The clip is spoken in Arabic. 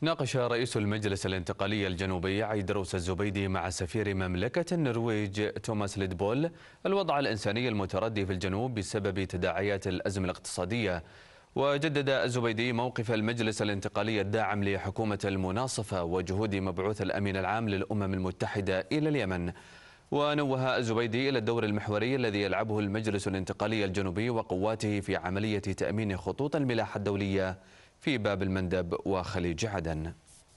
ناقش رئيس المجلس الانتقالي الجنوبي عيدروس الزبيدي مع سفير مملكة النرويج توماس ليدبول الوضع الإنساني المتردي في الجنوب بسبب تداعيات الأزمة الاقتصادية وجدد الزبيدي موقف المجلس الانتقالي الداعم لحكومة المناصفة وجهود مبعوث الأمين العام للأمم المتحدة إلى اليمن ونوه الزبيدي إلى الدور المحوري الذي يلعبه المجلس الانتقالي الجنوبي وقواته في عملية تأمين خطوط الملاحة الدولية في باب المندب وخليج عدن